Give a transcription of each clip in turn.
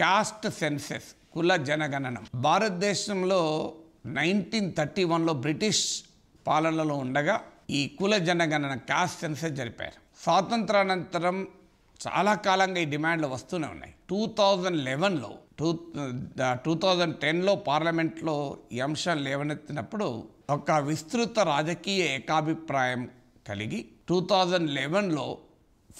caste senses కుల జనగణనం భారతదేశంలో nineteen thirty వన్లో బ్రిటిష్ పాలనలో ఉండగా ఈ కుల జనగణన క్యాస్ట్ సెన్సెస్ జరిపారు స్వాతంత్రానంతరం చాలా కాలంగా ఈ డిమాండ్లు వస్తూనే ఉన్నాయి టూ థౌజండ్ లెవెన్లో టూ టూ థౌజండ్ టెన్లో పార్లమెంట్లో ఈ అంశాలు లేవనెత్తినప్పుడు ఒక విస్తృత రాజకీయ ఏకాభిప్రాయం కలిగి టూ థౌజండ్ లెవెన్లో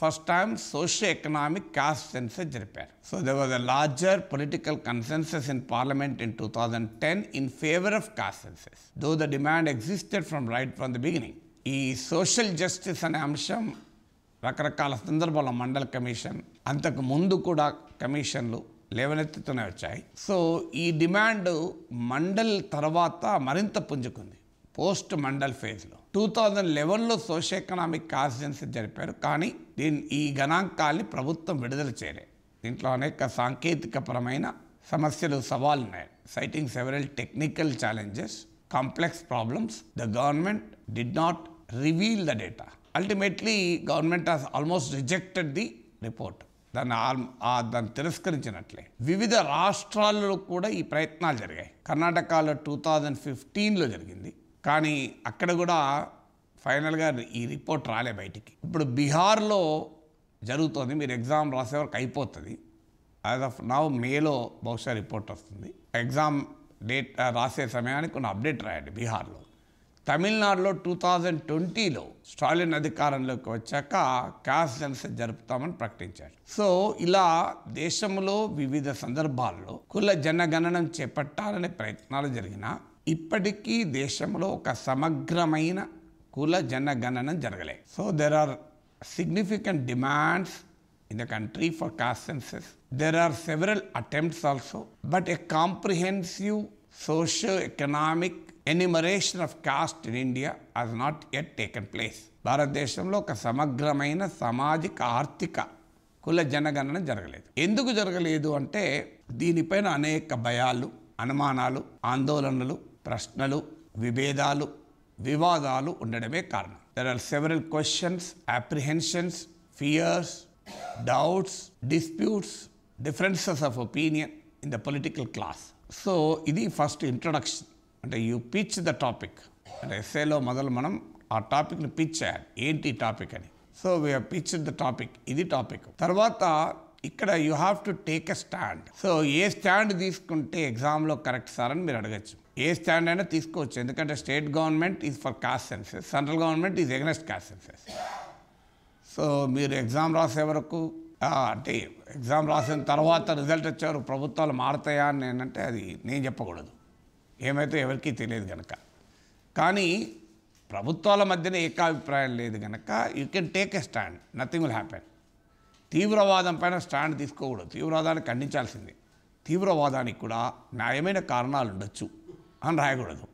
first time socio economic caste census జరిపారు so they was a larger political consensus in parliament in two thousand ten in favour of caste census though the demand existed from right from the beginning ఈ social justice అనే అంశం రకరకాల సందర్భంలో మండల commission అంతకు ముందు కూడా కమిషన్లు లేవనెత్తుతూనే వచ్చాయి సో ఈ డిమాండ్ మండల్ తర్వాత మరింత పుంజుకుంది పోస్ట్ మండల్ ఫేజ్లో టూ థౌజండ్ లెవెన్లో సోషల్ ఎకనామిక్ కాన్స్టిట్యున్సీ జరిపారు కానీ దీని ఈ గణాంకాల్ని ప్రభుత్వం విడుదల చేయలే దీంట్లో అనేక సాంకేతికపరమైన సమస్యలు సవాలు ఉన్నాయి citing several technical challenges complex problems the government did not reveal the data ultimately government has almost rejected the report దాన్ని దాన్ని తిరస్కరించినట్లే వివిధ రాష్ట్రాల్లో కూడా ఈ ప్రయత్నాలు జరిగాయి కర్ణాటకలో టూ థౌజండ్ ఫిఫ్టీన్లో జరిగింది కానీ అక్కడ కూడా ఫైనల్గా ఈ రిపోర్ట్ రాలే బయటికి ఇప్పుడు బీహార్లో జరుగుతుంది మీరు ఎగ్జామ్ రాసేవరకు అయిపోతుంది యాజ్ ఆఫ్ నవ్ మేలో బహుశా రిపోర్ట్ వస్తుంది ఎగ్జామ్ డేట్ రాసే సమయానికి కొన్ని అప్డేట్ రాయండి బీహార్లో తమిళనాడులో టూ థౌజండ్ ట్వంటీలో స్టాలిన్ అధికారంలోకి వచ్చాక క్యాస్ జల్స జరుపుతామని ప్రకటించాడు సో ఇలా దేశంలో వివిధ సందర్భాల్లో కుల జనగణనం చేపట్టాలనే ప్రయత్నాలు జరిగినా ఇప్పటికీ దేశంలో ఒక సమగ్రమైన కుల జనగణన జరగలే so there are significant demands in the country for caste census there are several attempts also but a comprehensive socio economic enumeration of caste in India has not yet taken place భారతదేశంలో ఒక సమగ్రమైన సామాజిక ఆర్థిక కుల జనగణన జరగలేదు ఎందుకు జరగలేదు అంటే దీనిపైన అనేక భయాలు అనుమానాలు ఆందోళనలు ప్రశ్నలు విభేదాలు వివాదాలు ఉండడమే కారణం there are several questions apprehensions fears doubts disputes differences of opinion in the political class so ఇది ఫస్ట్ ఇంట్రొడక్షన్ అంటే యూ పిచ్ ద టాపిక్ అంటే ఎస్ఏలో మొదలు మనం ఆ టాపిక్ని పిచ్ చేయాలి ఏంటి టాపిక్ అని so we pitch the topic ఇది టాపిక్ తర్వాత ఇక్కడ you have to take a stand so a stand తీసుకుంటే ఎగ్జామ్లో కరెక్ట్ సార్ అని మీరు అడగచ్చు ఏ స్టాండ్ అయినా తీసుకోవచ్చు ఎందుకంటే state government is for caste census central government is against caste census so మీరు ఎగ్జామ్ రాసే వరకు అంటే ఎగ్జామ్ రాసిన తర్వాత రిజల్ట్ వచ్చారు ప్రభుత్వాలు మారుతాయా అని ఏంటంటే అది నేను చెప్పకూడదు ఏమైతే ఎవరికీ తెలియదు కనుక కానీ ప్రభుత్వాల మధ్యన ఏకాభిప్రాయం లేదు కనుక you can take a stand nothing will happen తీవ్రవాదం పైన స్టాండ్ తీసుకోకూడదు తీవ్రవాదాన్ని ఖండించాల్సిందే తీవ్రవాదానికి కూడా న్యాయమైన కారణాలు ఉండొచ్చు అని రాయకూడదు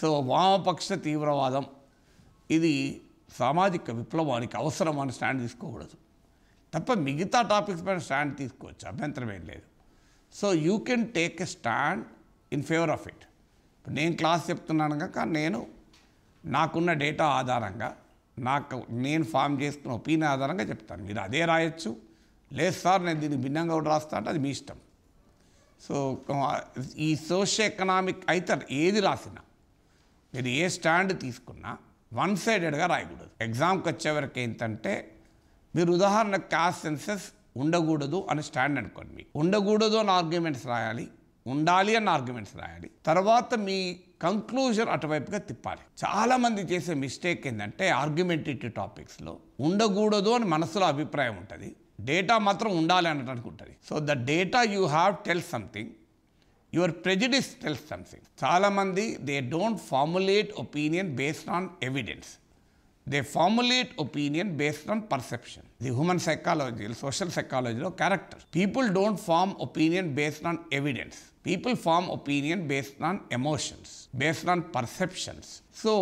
సో వామపక్ష తీవ్రవాదం ఇది సామాజిక విప్లవానికి అవసరం అని స్టాండ్ తీసుకోకూడదు తప్ప మిగతా టాపిక్స్ పైన స్టాండ్ తీసుకోవచ్చు అభ్యంతరం ఏం లేదు so you can take a stand in favour of it నేను క్లాస్ చెప్తున్నాను కనుక నేను నాకున్న డేటా ఆధారంగా నాకు నేను ఫామ్ చేసుకున్న ఒపీనియన్ ఆధారంగా చెప్తాను మీరు అదే రాయొచ్చు లేదు సార్ నేను దీన్ని భిన్నంగా కూడా రాస్తా అంటే అది మీ ఇష్టం సో ఈ సోషియో ఎకనామిక్ అయితే ఏది రాసినా మీరు ఏ స్టాండ్ తీసుకున్నా వన్ సైడెడ్గా రాయకూడదు ఎగ్జామ్కి వచ్చేవరకు ఏంటంటే మీరు ఉదాహరణ క్యాస్ సెన్సెస్ ఉండకూడదు అని స్టాండ్ అనుకోండి మీకు ఉండకూడదు అని ఆర్గ్యుమెంట్స్ రాయాలి ఉండాలి అన్న ఆర్గ్యుమెంట్స్ రాయాలి తర్వాత మీ కంక్లూజన్ అటువైపుగా తిప్పాలి చాలామంది చేసే మిస్టేక్ ఏంటంటే ఆర్గ్యుమెంటేటివ్ టాపిక్స్లో ఉండకూడదు అని మనసులో అభిప్రాయం ఉంటుంది డేటా మాత్రం ఉండాలి అన్నట్టు అనుకుంటుంది so the data you have tell something your prejudices tell something చాలామంది they don't formulate opinion based on evidence they formulate opinion based on perception the human psychology social సైకాలజీలో character people don't form opinion based on evidence people form opinion based on emotions based on perceptions so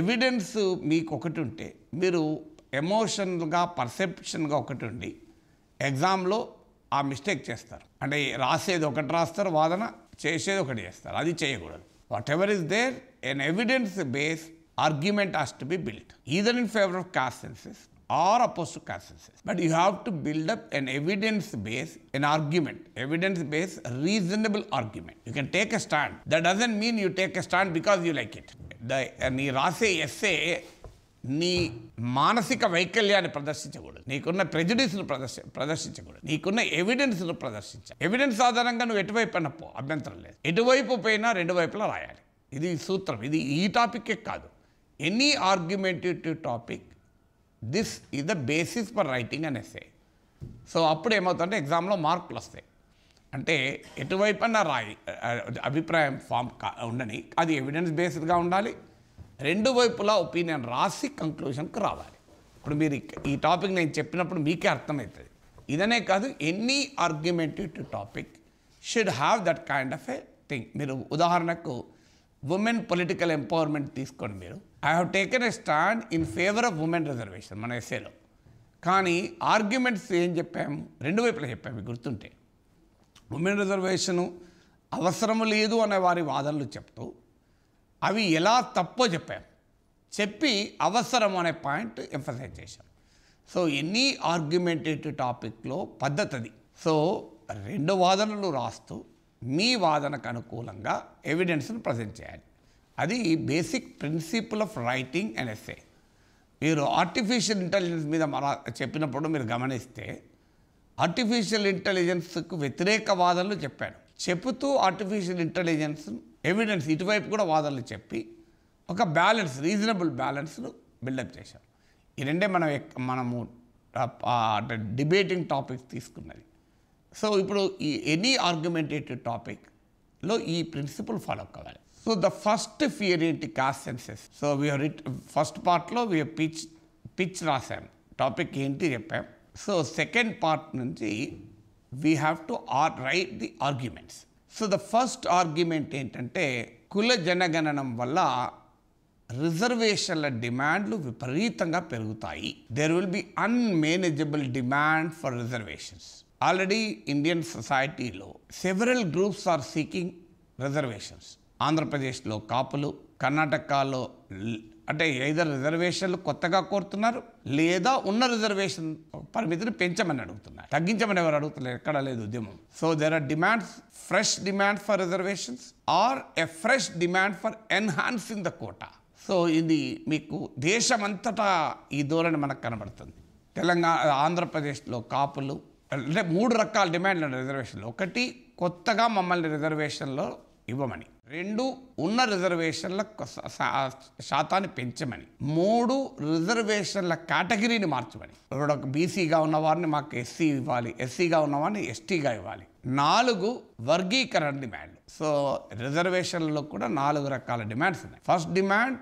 evidence మీకు ఒకటి ఉంటే మీరు ఎమోషనల్గా పర్సెప్షన్గా ఒకటి ఉండి ఎగ్జామ్లో ఆ మిస్టేక్ చేస్తారు అంటే రాసేది ఒకటి రాస్తారు వాదన చేసేది ఒకటి చేస్తారు అది చేయకూడదు whatever is there an evidence base argument has to be built either in favour of caste census or oppose to caste census but you have to build up an evidence base an argument evidence base reasonable argument you can take a stand that doesn't mean you take a stand because you like it నీ రాసే essay నీ మానసిక వైకల్యాన్ని ప్రదర్శించకూడదు నీకున్న ప్రెజుడిస్ను ప్రదర్శ ప్రదర్శించకూడదు నీకున్న ఎవిడెన్స్ను ప్రదర్శించ evidence ఆధారంగా నువ్వు ఎటువైపు అయినా పో అభ్యంతరం లేదు ఎటువైపు పోయినా రెండు వైపులా రాయాలి ఇది సూత్రం ఇది ఈ టాపిక్కే కాదు any argumentative topic this is the basis for writing అని ఎస్ఏ సో అప్పుడు ఏమవుతుందంటే ఎగ్జామ్లో మార్కులు వస్తాయి అంటే ఎటువైపు అయినా రాయి అభిప్రాయం ఫామ్ ఉండని అది ఎవిడెన్స్ బేస్డ్గా ఉండాలి రెండు వైపులా ఒపీనియన్ రాసి కంక్లూషన్కి రావాలి ఇప్పుడు మీరు ఈ టాపిక్ నేను చెప్పినప్పుడు మీకే అర్థమవుతుంది ఇదనే కాదు any argumentative topic should have that kind of a thing మీరు ఉదాహరణకు ఉమెన్ పొలిటికల్ ఎంపవర్మెంట్ తీసుకోండి మీరు I have taken a stand in favour of women reservation మన ఎస్ఏలో కానీ ఆర్గ్యుమెంట్స్ ఏం చెప్పాము రెండు వైపులా చెప్పాము గుర్తుంటే ఉమెన్ రిజర్వేషను అవసరం లేదు అనే వారి వాదనలు చెప్తూ అవి ఎలా తప్పో చెప్పాను చెప్పి అవసరం అనే పాయింట్ ఎంఫసైజ్ చేశాను సో ఎనీ ఆర్గ్యుమెంటేటివ్ టాపిక్లో పద్ధతి అది సో రెండు వాదనలు రాస్తూ మీ వాదనకు అనుకూలంగా ఎవిడెన్స్ను ప్రజెంట్ చేయాలి అది basic principle of writing and essay మీరు ఆర్టిఫిషియల్ ఇంటెలిజెన్స్ మీద మన చెప్పినప్పుడు మీరు గమనిస్తే ఆర్టిఫిషియల్ ఇంటెలిజెన్స్కు వ్యతిరేక వాదనలు చెప్పాను చెబుతూ ఆర్టిఫిషియల్ ఇంటెలిజెన్స్ ఎవిడెన్స్ ఇటువైపు కూడా వాదనలు చెప్పి ఒక బ్యాలెన్స్ రీజనబుల్ బ్యాలెన్స్ను బిల్డప్ చేశారు ఈ రెండే మనం మనము అంటే డిబేటింగ్ టాపిక్స్ తీసుకున్నది సో ఇప్పుడు ఈ ఎనీ ఆర్గ్యుమెంటేటివ్ టాపిక్లో ఈ ప్రిన్సిపల్ ఫాలో కావాలి సో ద ఫస్ట్ ఫియర్ ఏంటి caste census so we write first పార్ట్లో వీ పిచ్ పిచ్ రాసాం టాపిక్ ఏంటి చెప్పాం సో సెకండ్ పార్ట్ నుంచి we have to or write the arguments so the first argument ఏంటంటే కుల జనగణనం వల్ల రిజర్వేషన్ల డిమాండ్లు విపరీతంగా పెరుగుతాయి there will be unmanageable demand for reservations already Indian సొసైటీలో several groups are seeking reservations ఆంధ్రప్రదేశ్లో కాపులు కర్ణాటకలో అంటే ఐదర్ రిజర్వేషన్లు కొత్తగా కోరుతున్నారు లేదా ఉన్న రిజర్వేషన్ పరిమితిని పెంచమని అడుగుతున్నారు తగ్గించమని ఎవరు అడుగుతున్నారు ఎక్కడ లేదు ఉద్యమం so there are demands fresh demand for reservations or a fresh demand for enhancing the quota so ఇది మీకు దేశమంతటా ఈ ధోరణి మనకు కనబడుతుంది తెలంగాణ ఆంధ్రప్రదేశ్లో కాపులు అంటే మూడు రకాల డిమాండ్లు రిజర్వేషన్లు ఒకటి కొత్తగా మమ్మల్ని రిజర్వేషన్లో ఇవ్వమని రెండు ఉన్న రిజర్వేషన్ల శాతాన్ని పెంచమని మూడు రిజర్వేషన్ల కేటగిరీని మార్చమని ఇప్పుడు ఒక బీసీగా ఉన్నవారిని మాకు ఎస్సీ ఇవ్వాలి ఎస్సీగా ఉన్నవారిని ఎస్టీగా ఇవ్వాలి నాలుగు వర్గీకరణ డిమాండ్ సో రిజర్వేషన్లో కూడా నాలుగు రకాల డిమాండ్స్ ఉన్నాయి ఫస్ట్ డిమాండ్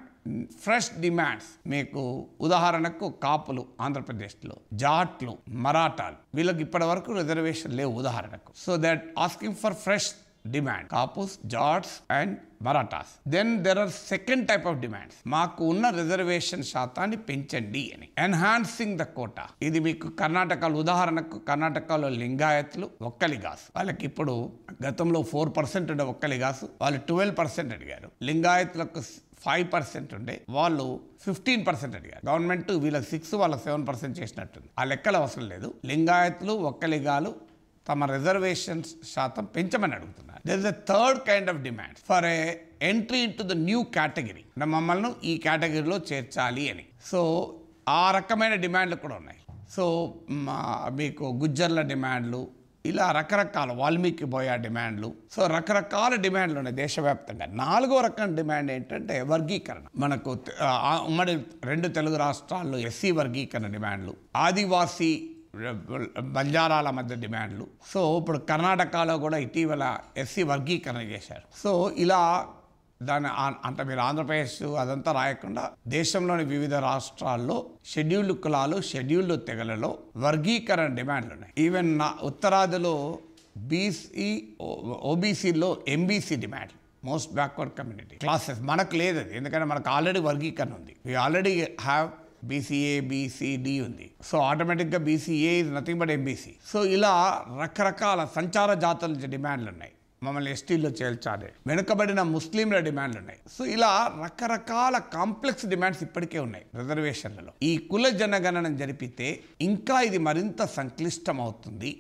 ఫ్రెష్ డిమాండ్స్ మీకు ఉదాహరణకు కాపులు ఆంధ్రప్రదేశ్లో జాట్లు మరాఠాలు వీళ్ళకి ఇప్పటి వరకు రిజర్వేషన్ లేవు ఉదాహరణకు so that asking for fresh demand Kapus Jats and Marathas then there are second type of demands మాకు ఉన్న రిజర్వేషన్ శాతాన్ని పెంచండి అని ఎన్హాన్సింగ్ ద కోటా ఇది మీకు కర్ణాటకలో ఉదాహరణకు కర్ణాటకలో లింగాయత్లు ఒక్కలిగాసు వాళ్ళకి ఇప్పుడు గతంలో ఫోర్ పర్సెంట్ ఉండే ఒక్కలిగాసు వాళ్ళు ట్వెల్వ్ పర్సెంట్ అడిగారు లింగాయత్లకు ఫైవ్ పర్సెంట్ ఉండే వాళ్ళు ఫిఫ్టీన్ పర్సెంట్ అడిగారు గవర్నమెంట్ వీళ్ళ సిక్స్ వాళ్ళ సెవెన్ పర్సెంట్ చేసినట్టుంది ఆ లెక్కలు అవసరం లేదు లింగాయత్లు ఒక్కలిగాలు తమ రిజర్వేషన్స్ శాతం పెంచమని అడుగుతున్నారు this the third kind of demand for a entry into the new category అంటే మమ్మల్ని ఈ కేటగిరీలో చేర్చాలి అని సో ఆ రకమైన డిమాండ్లు కూడా ఉన్నాయి సో మీకు గుజ్జర్ల డిమాండ్లు ఇలా రకరకాల వాల్మీకి బోయా డిమాండ్లు సో రకరకాల డిమాండ్లు ఉన్నాయి దేశవ్యాప్తంగా నాలుగో రకం డిమాండ్ ఏంటంటే వర్గీకరణ మనకు ఉమ్మడి రెండు తెలుగు రాష్ట్రాల్లో ఎస్సీ వర్గీకరణ డిమాండ్లు ఆదివాసీ బంజారాల మధ్య డిమాండ్లు సో ఇప్పుడు కర్ణాటకలో కూడా ఇటీవల ఎస్సీ వర్గీకరణ చేశారు సో ఇలా దాని అంటే మీరు ఆంధ్రప్రదేశ్ అదంతా రాయకుండా దేశంలోని వివిధ రాష్ట్రాల్లో షెడ్యూల్డ్ కులాలు షెడ్యూల్డ్ తెగలలో వర్గీకరణ డిమాండ్లు ఉన్నాయి ఈవెన్ నా ఉత్తరాదిలో బీసీ ఓబీసీలో MBC demand most backward community classes మనకు లేదు అది ఎందుకంటే మనకు ఆల్రెడీ వర్గీకరణ ఉంది we already have BCA BCD ఉంది సో ఆటోమేటిక్గా BCA is nothing but MBC so ఇలా రకరకాల సంచార జాతుల డిమాండ్లు ఉన్నాయి మమ్మల్ని ఎస్టీల్లో చేర్చాలి వెనుకబడిన ముస్లింల డిమాండ్లు ఉన్నాయి సో ఇలా రకరకాల కాంప్లెక్స్ డిమాండ్స్ ఇప్పటికే ఉన్నాయి రిజర్వేషన్లలో ఈ కుల జనగణన జరిపితే ఇంకా ఇది మరింత సంక్లిష్టమవుతుంది